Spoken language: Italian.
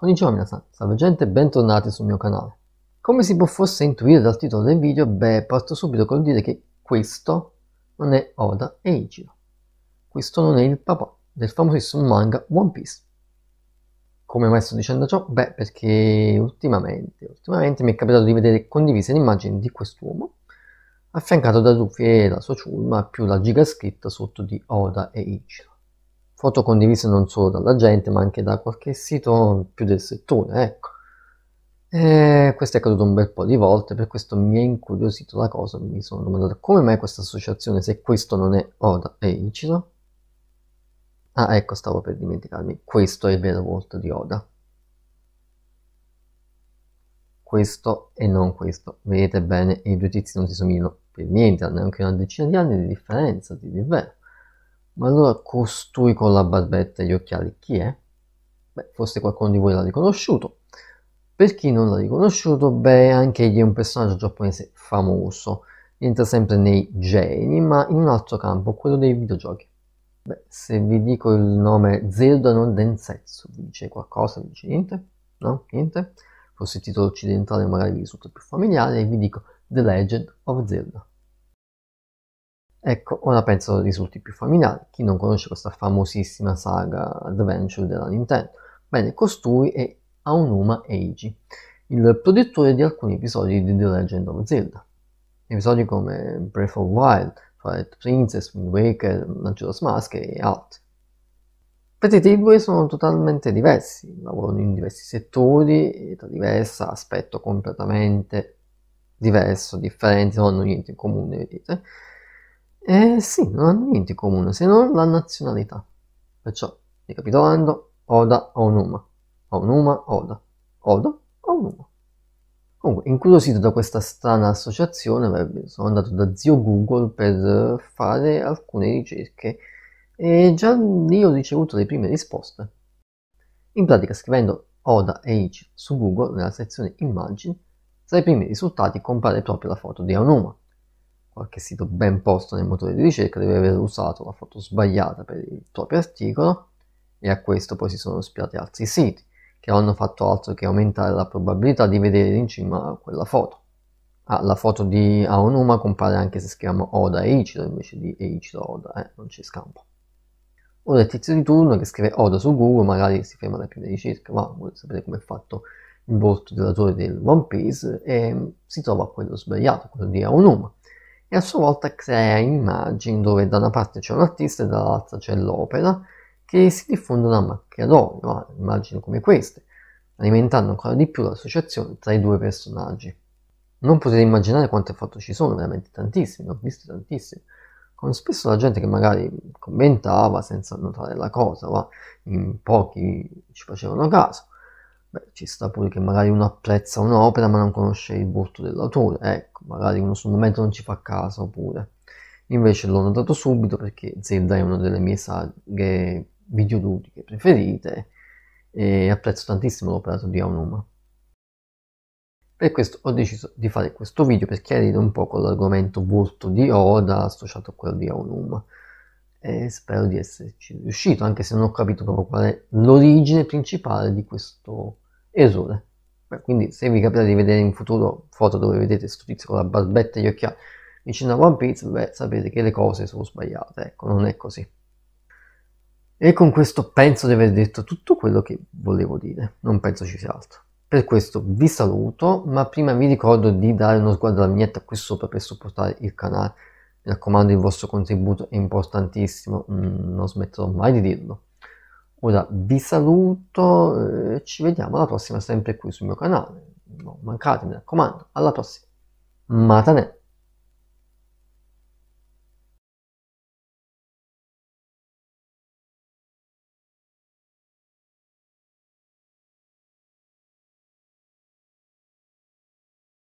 Konnichiwa minasan, salve gente e bentornati sul mio canale. Come si può forse intuire dal titolo del video, beh, parto subito col dire che questo non è Oda e Ichiro. Questo non è il papà del famosissimo manga One Piece. Come mai sto dicendo ciò? Beh, perché ultimamente, ultimamente mi è capitato di vedere condivise le immagini di quest'uomo affiancato da Luffy e la sua ciurma più la giga scritta sotto di Oda e Ichiro foto condivise non solo dalla gente ma anche da qualche sito più del settore, ecco. E questo è accaduto un bel po' di volte, per questo mi è incuriosito la cosa, mi sono domandato come mai questa associazione, se questo non è Oda e Ichizo. Ah, ecco, stavo per dimenticarmi, questo è il vero volto di Oda. Questo e non questo. Vedete bene, i due tizi non si somigliano per niente, hanno neanche una decina di anni di differenza, di vero. Ma allora costui con la barbetta e gli occhiali chi è? Beh, forse qualcuno di voi l'ha riconosciuto. Per chi non l'ha riconosciuto, beh, anche egli è un personaggio giapponese famoso. Entra sempre nei geni, ma in un altro campo, quello dei videogiochi. Beh, se vi dico il nome Zelda non Densetsu, vi dice qualcosa, vi dice niente? No? Niente? Forse il titolo occidentale magari vi risulta più familiare e vi dico The Legend of Zelda. Ecco, ora penso risulti più familiari. chi non conosce questa famosissima saga adventure della Nintendo. Bene, costui è Aonuma Eiji, il produttore di alcuni episodi di The Legend of Zelda. Episodi come Breath of Wild, Twilight Princess, Wind Waker, Majora's Mask e altri. Vedete, i due sono totalmente diversi, lavorano in diversi settori, età diversa, aspetto completamente diverso, differente, non hanno niente in comune, vedete. Eh sì, non hanno niente in comune se non la nazionalità. Perciò, ricapitolando, Oda Onuma. Onuma, Oda, Oda Onuma. Comunque, incuriosito da questa strana associazione, sono andato da zio Google per fare alcune ricerche e già lì ho ricevuto le prime risposte. In pratica, scrivendo Oda e su Google nella sezione Immagini, tra i primi risultati compare proprio la foto di Onuma, qualche sito ben posto nel motore di ricerca deve aver usato la foto sbagliata per il proprio articolo e a questo poi si sono spiati altri siti che non hanno fatto altro che aumentare la probabilità di vedere in cima quella foto. Ah, la foto di Aonuma compare anche se scriviamo Oda e Ichiro invece di Eichiro Oda, eh, non ci scampo. Ora il tizio di turno che scrive Oda su Google magari si ferma alle prime ricerca, ma vuole sapere come è fatto il volto dell'autore del One Piece e si trova quello sbagliato, quello di Aonuma e a sua volta crea immagini dove da una parte c'è un artista e dall'altra c'è l'opera che si diffondono a macchia d'olio, immagini come queste, alimentando ancora di più l'associazione tra i due personaggi. Non potete immaginare quante foto ci sono, veramente tantissime, ne ho viste tantissime. Con spesso la gente che magari commentava senza notare la cosa, ma in pochi ci facevano caso. Beh, ci sta pure che magari uno apprezza un'opera ma non conosce il volto dell'autore, ecco, magari uno sul momento non ci fa caso pure. Invece l'ho notato subito perché Zelda è una delle mie saghe videoludiche preferite e apprezzo tantissimo l'operato di Aonuma. Per questo ho deciso di fare questo video per chiarire un po' l'argomento volto di Oda associato a quello di Aonuma e spero di esserci riuscito, anche se non ho capito proprio qual è l'origine principale di questo esole. Beh, quindi se vi capita di vedere in futuro foto dove vedete questo tizio con la barbetta e gli occhiali vicino a One Piece, beh, sapete che le cose sono sbagliate, ecco, non è così. E con questo penso di aver detto tutto quello che volevo dire, non penso ci sia altro. Per questo vi saluto, ma prima vi ricordo di dare uno sguardo alla vignetta qui sopra per supportare il canale mi raccomando, il vostro contributo è importantissimo, mm, non smetterò mai di dirlo. Ora vi saluto, eh, ci vediamo alla prossima sempre qui sul mio canale. Non mancate, mi raccomando. Alla prossima. Matanè!